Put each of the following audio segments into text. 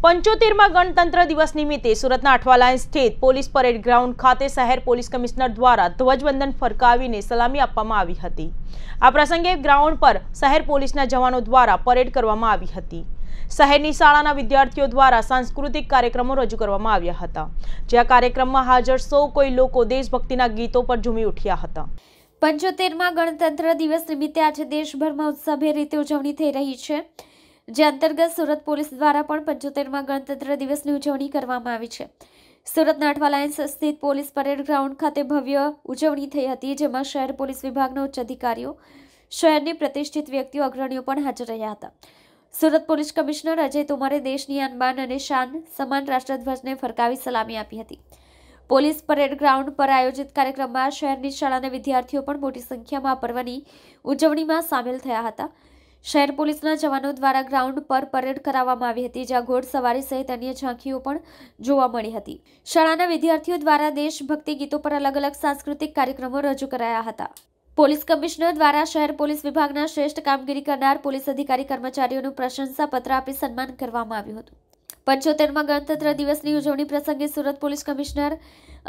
પંચોતેરમાં ગણતંત્ર દિવસ નિમિત્તે સુરતના અઠવાલાઇન સ્થિત પોલીસ પરેડ ગ્રાઉન્ડ ખાતે શહેર પોલીસ કમિશનર દ્વારા ધ્વજવંદન ફરકાવીને સલામી આપવામાં આવી હતી આ પ્રસંગે ગ્રાઉન્ડ પર શહેર પોલીસના જવાનો દ્વારા પરેડ કરવામાં આવી હતી શહેરની શાળાના વિદ્યાર્થીઓ દ્વારા સાંસ્કૃતિક કાર્યક્રમો રજૂ કરવામાં આવ્યા હતા જ્યાં કાર્યક્રમમાં હાજર સૌ કોઈ લોકો દેશભક્તિના ગીતો પર ઝૂમી ઉઠ્યા હતા પંચોતેરમાં ગણતંત્ર દિવસ નિમિત્તે આજે દેશભરમાં ઉત્સાહભેર રીતે ઉજવણી થઈ રહી છે જે અંતર્ગત સુરત પોલીસ દ્વારા પણ પંચોતેરમાં ગણતંત્ર દિવસની ઉજવણી કરવામાં આવી છે સુરતના અઠવા સ્થિત પોલીસ પરેડ ગ્રાઉન્ડ ખાતે ભવ્ય ઉજવણી થઈ હતી જેમાં શહેર પોલીસ વિભાગના ઉચ્ચ અધિકારીઓ શહેરની પ્રતિષ્ઠિત વ્યક્તિઓ અગ્રણીઓ પણ હાજર રહ્યા હતા સુરત પોલીસ કમિશનર અજય તોમરે દેશની અનબાન અને શાન સમાન રાષ્ટ્રધ્વજને ફરકાવી સલામી આપી હતી પોલીસ પરેડ ગ્રાઉન્ડ પર આયોજિત કાર્યક્રમમાં શહેરની શાળાના વિદ્યાર્થીઓ પણ મોટી સંખ્યામાં પર્વની ઉજવણીમાં સામેલ થયા હતા શહેર પોલીસના જવાનો દ્વારા ગ્રાઉન્ડ પર પરેડ કરાવવામાં આવી હતી જ્યાં ઘોડસવારી સહિત અન્ય ઝાંખીઓ પણ જોવા મળી હતી શાળાના વિદ્યાર્થીઓ દ્વારા દેશભક્તિ ગીતો પર અલગ અલગ સાંસ્કૃતિક કાર્યક્રમો રજૂ કરાયા હતા પોલીસ કમિશનર દ્વારા શહેર પોલીસ વિભાગના શ્રેષ્ઠ કામગીરી કરનાર પોલીસ અધિકારી કર્મચારીઓનું પ્રશંસાપત્ર આપી સન્માન કરવામાં આવ્યું હતું પંચોતેરમાં ગણતંત્ર દિવસની ઉજવણી પ્રસંગે સુરત પોલીસ કમિશનર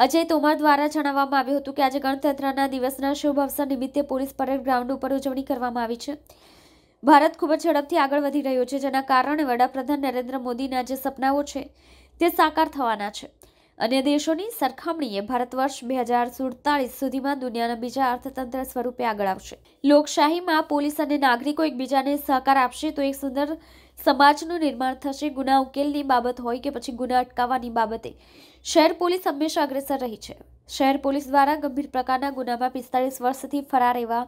અજય તોમર દ્વારા જણાવવામાં આવ્યું હતું કે આજે ગણતંત્રના દિવસના શુભ અવસર નિમિત્તે પોલીસ પરેડ ગ્રાઉન્ડ ઉપર ઉજવણી કરવામાં આવી છે ભારત ખૂબ જ ઝડપથી આગળ વધી રહ્યો છે જેના કારણે વડાપ્રધાન નરેન્દ્ર મોદીના જે સપનાઓ છે તે સાકાર થવાના છે અન્ય દેશોની સરખામણીએ ભારત વર્ષ બે હજાર સુડતાલીસ સુધીમાં દુનિયાના બીજા અર્થતંત્ર સ્વરૂપે આગળ આવશે લોકશાહીમાં પોલીસ અને નાગરિકો એકબીજાને સહકાર આપશે તો એક સુંદર સમાજનું નિર્માણ થશે ગુના ઉકેલની બાબત હોય કે પછી ગુના અટકાવવાની બાબતે શહેર પોલીસ હંમેશા અગ્રેસર રહી છે શહેર પોલીસ દ્વારા ગંભીર પ્રકારના ગુનામાં પિસ્તાળીસ વર્ષથી ફરાર એવા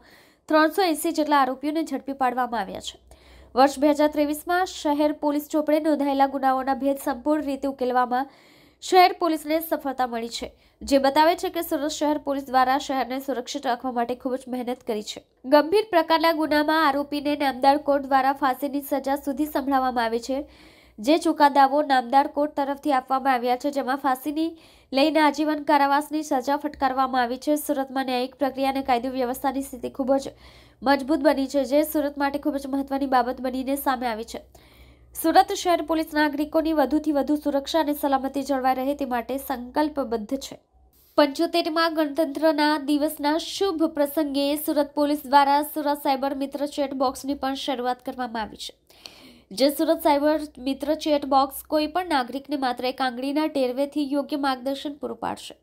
ત્રણસો એંસી જેટલા આરોપીઓને ઝડપી પાડવામાં આવ્યા છે વર્ષ બે હજાર ત્રેવીસમાં શહેર પોલીસ ચોપડે નોંધાયેલા ગુનાઓના ભેદ સંપૂર્ણ રીતે ઉકેલવામાં શહેર પોલીસને સફળતા મળી છે જે બતાવે છે કે સુરત શહેર પોલીસ દ્વારા શહેરને સુરક્ષિત રાખવા માટે ખૂબ જ મહેનત કરી છે ગંભીર પ્રકારના ગુનામાં આરોપીને નામદાર કોર્ટ દ્વારા ફાંસીની સજા સુધી સંભળાવવામાં આવે છે જે ચુકાદાઓ નામદાર કોર્ટ તરફથી આપવામાં આવ્યા છે જેમાં ફાંસીની લઈને આજીવન કારાવાસની સજા ફટકારવામાં આવી છે સુરતમાં ન્યાયિક પ્રક્રિયા અને કાયદો વ્યવસ્થાની સ્થિતિ ખૂબ જ મજબૂત બની છે જે સુરત માટે ખૂબ જ મહત્વની બાબત બનીને સામે આવી છે સુરત શહેર પોલીસ નાગરિકોની વધુથી વધુ સુરક્ષા અને સલામતી જળવાઈ રહે તે માટે સંકલ્પબદ્ધ છે પંચોતેરમાં ગણતંત્રના દિવસના શુભ પ્રસંગે સુરત પોલીસ દ્વારા સુરત સાયબર મિત્ર ચેટ બોક્સની પણ શરૂઆત કરવામાં આવી છે જે Surat cyber Mitra chat box કોઈ પણ નાગરિકને માત્ર એક આંગળીના ટેરવેથી યોગ્ય માર્ગદર્શન પૂરું પાડશે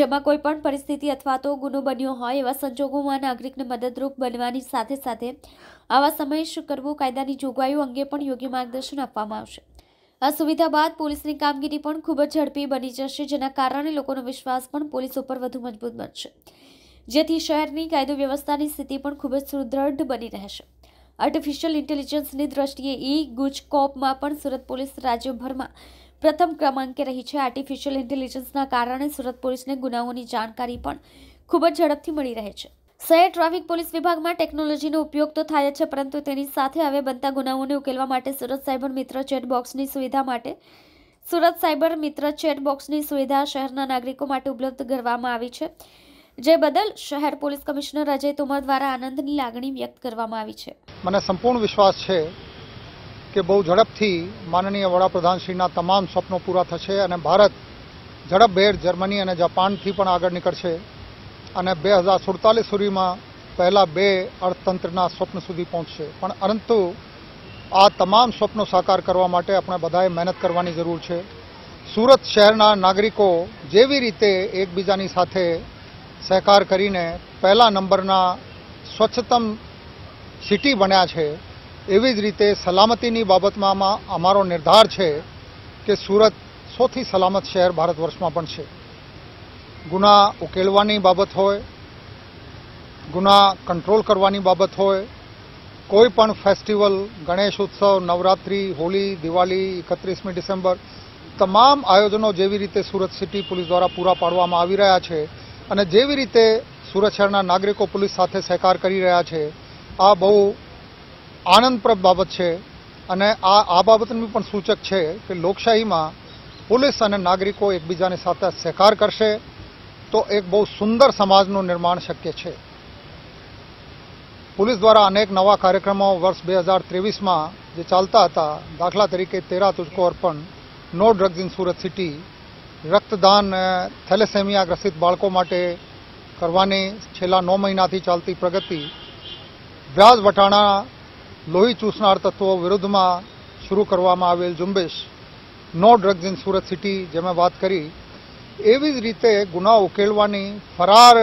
જેમાં કોઈ પણ પરિસ્થિતિ અથવા તો ગુનો બન્યો હોય એવા સંજોગોમાં નાગરિકને મદદરૂપ બનવાની સાથે સાથે આવા સમયે શું કરવું કાયદાની જોગવાઈઓ અંગે પણ યોગ્ય માર્ગદર્શન આપવામાં આવશે આ સુવિધા બાદ પોલીસની કામગીરી પણ ખૂબ જ ઝડપી બની જશે જેના કારણે લોકોનો વિશ્વાસ પણ પોલીસ ઉપર વધુ મજબૂત બનશે જેથી શહેરની કાયદો વ્યવસ્થાની સ્થિતિ પણ ખૂબ જ સુદૃઢ બની રહેશે આર્ટિફિશિયલ ઇન્ટેલિજન્સની દ્રષ્ટિએ ઈ ગુજકોપમાં પણ સુરત પોલીસ રાજ્યભરમાં પ્રથમ ક્રમાંકે રહી છે આર્ટિફિશિયલ ઇન્ટેલિજન્સના કારણે સુરત પોલીસને ગુનાઓની જાણકારી પણ ખૂબ જ ઝડપથી મળી રહે છે શહેર ટ્રાફિક પોલીસ વિભાગમાં ટેકનોલોજીનો ઉપયોગ તો થાય છે પરંતુ તેની સાથે હવે બનતા ગુનાઓને ઉકેલવા માટે સુરત સાયબર મિત્ર ચેટ બોક્સની સુવિધા માટે સુરત સાયબર મિત્ર ચેટ બોક્સની સુવિધા શહેરના નાગરિકો માટે ઉપલબ્ધ કરવામાં આવી છે જે બદલ શહેર પોલીસ કમિશનર અજય તોમર દ્વારા આનંદની લાગણી વ્યક્ત કરવામાં આવી છે મને સંપૂર્ણ વિશ્વાસ છે કે બહુ ઝડપથી માનનીય વડાપ્રધાનશ્રીના તમામ સ્વપ્નો પૂરા થશે અને ભારત ઝડપભેર જર્મની અને જાપાનથી પણ આગળ નીકળશે અને બે હજાર સુડતાલીસ સુધીમાં પહેલાં બે અર્થતંત્રના સ્વપ્ન સુધી પહોંચશે પણ પરંતુ આ તમામ સ્વપ્નો સાકાર કરવા માટે આપણે બધાએ મહેનત કરવાની જરૂર છે સુરત શહેરના નાગરિકો જેવી રીતે એકબીજાની સાથે સહકાર કરીને પહેલા નંબરના સ્વચ્છતમ સિટી બન્યા છે એવી જ રીતે સલામતીની બાબતમાં અમારો નિર્ધાર છે કે સુરત સૌથી સલામત શહેર ભારત વર્ષમાં પણ છે ગુના ઉકેલવાની બાબત હોય ગુના કંટ્રોલ કરવાની બાબત હોય કોઈ પણ ફેસ્ટિવલ ગણેશ ઉત્સવ નવરાત્રિ હોળી દિવાળી એકત્રીસમી ડિસેમ્બર તમામ આયોજનો જેવી રીતે સુરત સિટી પોલીસ દ્વારા પૂરા પાડવામાં આવી રહ્યા છે અને જેવી રીતે સુરત શહેરના નાગરિકો પોલીસ સાથે સહકાર કરી રહ્યા છે આ બહુ આનંદપ્રદ બાબત છે અને આ આ બાબતનું પણ સૂચક છે કે લોકશાહીમાં પોલીસ અને નાગરિકો એકબીજાની સાથે સહકાર કરશે તો એક બહુ સુંદર સમાજનું નિર્માણ શક્ય છે પોલીસ દ્વારા અનેક નવા કાર્યક્રમો વર્ષ બે હજાર ત્રેવીસમાં જે ચાલતા હતા દાખલા તરીકે તેરા તુજકો અર્પણ no drugs in Surat city રક્તદાન થેલેસેમિયા ગ્રસિત બાળકો માટે કરવાની છેલ્લા નવ મહિનાથી ચાલતી પ્રગતિ વ્યાજ વટાણા લોહી ચૂસનાર તત્વો વિરુદ્ધમાં શરૂ કરવામાં આવેલ ઝુંબેશ no drugs in Surat city જે મેં વાત કરી એવી જ રીતે ગુના ઉકેલવાની ફરાર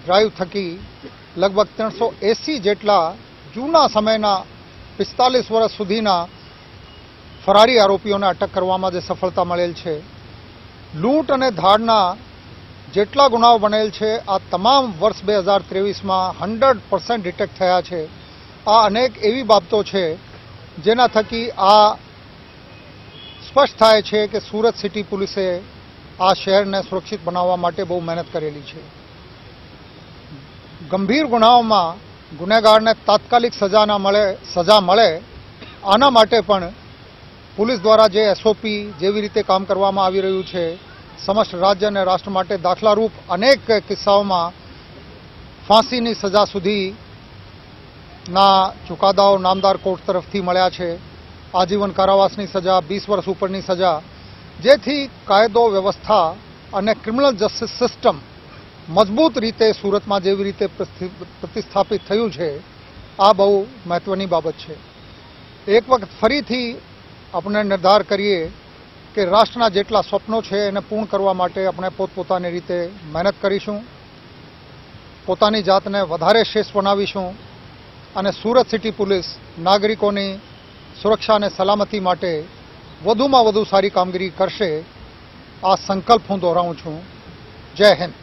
ડ્રાઈવ થકી લગભગ ત્રણસો એંસી જેટલા જૂના સમયના પિસ્તાલીસ વર્ષ સુધીના ફરારી આરોપીઓને અટક કરવામાં જે સફળતા મળેલ છે લૂંટ અને ધાડના જેટલા ગુનાઓ બનેલ છે આ તમામ વર્ષ બે હજાર ત્રેવીસમાં હંડ્રેડ પર્સન્ટ ડિટેક્ટ થયા છે આ અનેક એવી બાબતો છે જેના થકી આ સ્પષ્ટ થાય છે કે સુરત સિટી પોલીસે આ શહેરને સુરક્ષિત બનાવવા માટે બહુ મહેનત કરેલી છે ગંભીર ગુનાઓમાં ગુનેગારને તાત્કાલિક સજાના મળે સજા મળે આના માટે પણ પોલીસ દ્વારા જે એસઓપી જેવી રીતે કામ કરવામાં આવી રહ્યું છે સમસ્ત રાજ્ય અને રાષ્ટ્ર માટે દાખલારૂપ અનેક કિસ્સાઓમાં ફાંસીની સજા સુધીના ચુકાદાઓ નામદાર કોર્ટ તરફથી મળ્યા છે આજીવન કારાવાસની સજા વીસ વર્ષ ઉપરની સજા જેથી કાયદો વ્યવસ્થા અને ક્રિમિનલ જસ્ટિસ સિસ્ટમ મજબૂત રીતે સુરતમાં જેવી રીતે પ્રતિસ્થાપિત થયું છે આ બહુ મહત્વની બાબત છે એક વખત ફરીથી આપણે નિર્ધાર કરીએ કે રાષ્ટ્રના જેટલા સ્વપ્નો છે એને પૂર્ણ કરવા માટે આપણે પોતપોતાની રીતે મહેનત કરીશું પોતાની જાતને વધારે શ્રેષ્ઠ બનાવીશું અને સુરત સિટી પોલીસ નાગરિકોની સુરક્ષા અને સલામતી માટે વધુમાં વધુ સારી કામગીરી કરશે આ સંકલ્પ હું દોહરાવું છું જય હિન્દ